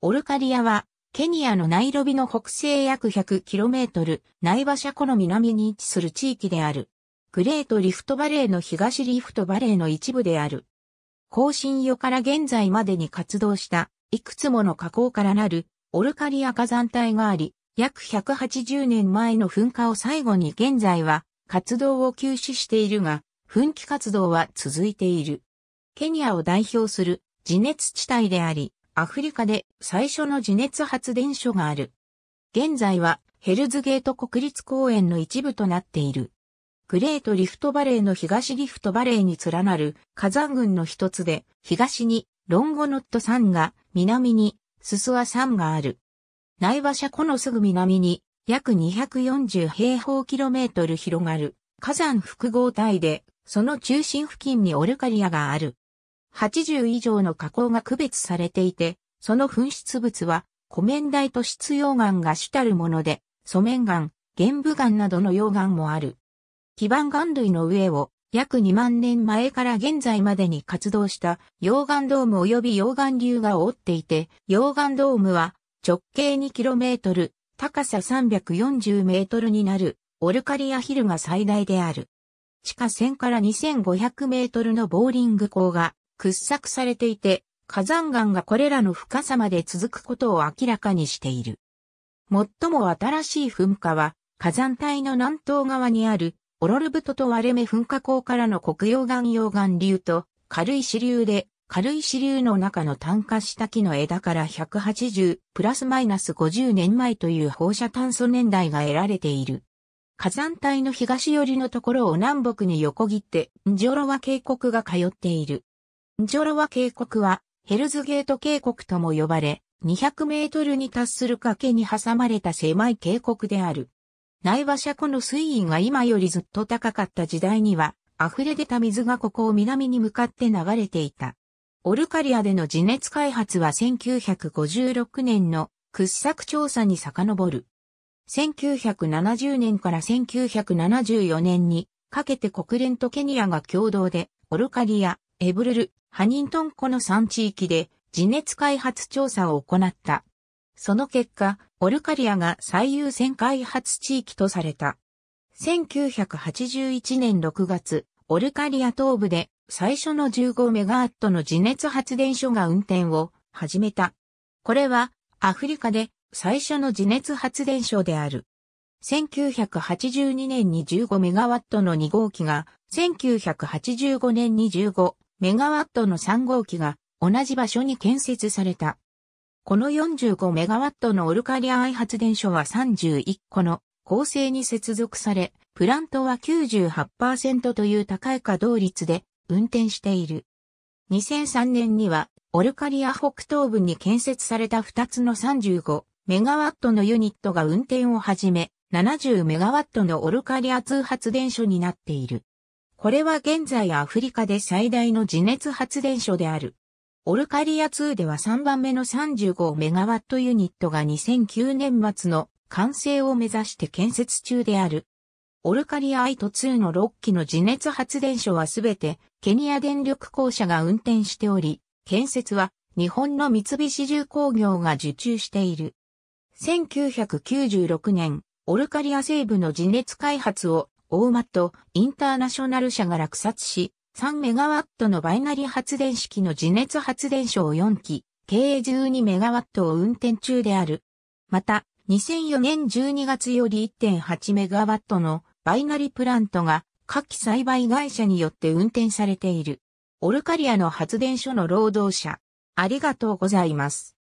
オルカリアは、ケニアのナイロビの北西約 100km、ナイバシャ湖の南に位置する地域である。グレートリフトバレーの東リフトバレーの一部である。更新予から現在までに活動した、いくつもの火口からなる、オルカリア火山帯があり、約180年前の噴火を最後に現在は、活動を休止しているが、噴気活動は続いている。ケニアを代表する、地熱地帯であり、アフリカで最初の地熱発電所がある。現在はヘルズゲート国立公園の一部となっている。グレートリフトバレーの東リフトバレーに連なる火山群の一つで、東にロンゴノット山が、南にススワ山がある。内和車庫のすぐ南に約240平方キロメートル広がる火山複合体で、その中心付近にオルカリアがある。80以上の加工が区別されていて、その噴出物は、湖面台と質溶岩が主たるもので、素面岩、玄武岩などの溶岩もある。基盤岩類の上を約2万年前から現在までに活動した溶岩ドーム及び溶岩流が覆っていて、溶岩ドームは直径 2km、高さ 340m になるオルカリアヒルが最大である。地下1000から2500メートルのボーリング港が掘削されていて、火山岩がこれらの深さまで続くことを明らかにしている。最も新しい噴火は、火山帯の南東側にある、オロルブトと割れ目噴火口からの黒曜岩溶岩流と、軽い支流で、軽い支流の中の炭化した木の枝から180プラスマイナス50年前という放射炭素年代が得られている。火山帯の東寄りのところを南北に横切って、ジョロワ渓谷が通っている。ジョロワ渓谷は、ヘルズゲート渓谷とも呼ばれ、200メートルに達する崖に挟まれた狭い渓谷である。内和車庫の水位が今よりずっと高かった時代には、溢れ出た水がここを南に向かって流れていた。オルカリアでの地熱開発は1956年の掘削調査に遡る。1970年から1974年にかけて国連とケニアが共同でオルカリア、エブルル、ハニントン湖の3地域で地熱開発調査を行った。その結果、オルカリアが最優先開発地域とされた。1981年6月、オルカリア東部で最初の15メガワットの地熱発電所が運転を始めた。これはアフリカで最初の地熱発電所である。1982年に15メガワットの2号機が1985年に15メガワットの3号機が同じ場所に建設された。この45メガワットのオルカリア愛発電所は31個の構成に接続され、プラントは98%という高い稼働率で運転している。2003年にはオルカリア北東部に建設された2つの35メガワットのユニットが運転を始め、70メガワットのオルカリア2発電所になっている。これは現在アフリカで最大の地熱発電所である。オルカリア2では3番目の35メガワットユニットが2009年末の完成を目指して建設中である。オルカリアイト2の6基の地熱発電所はすべてケニア電力公社が運転しており、建設は日本の三菱重工業が受注している。1996年、オルカリア西部の地熱開発を大間とインターナショナル社が落札し、3メガワットのバイナリ発電式の自熱発電所を4機、計12メガワットを運転中である。また、2004年12月より1.8メガワットのバイナリプラントが下記栽培会社によって運転されている。オルカリアの発電所の労働者。ありがとうございます。